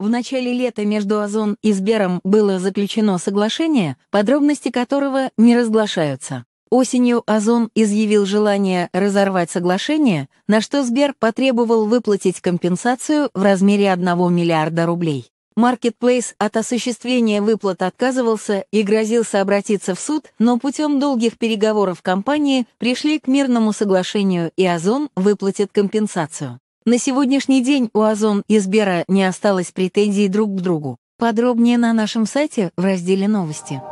В начале лета между Озон и Сбером было заключено соглашение, подробности которого не разглашаются. Осенью Озон изъявил желание разорвать соглашение, на что Сбер потребовал выплатить компенсацию в размере 1 миллиарда рублей. Маркетплейс от осуществления выплат отказывался и грозился обратиться в суд, но путем долгих переговоров компании пришли к мирному соглашению и Озон выплатит компенсацию. На сегодняшний день у Озон и Сбера не осталось претензий друг к другу. Подробнее на нашем сайте в разделе «Новости».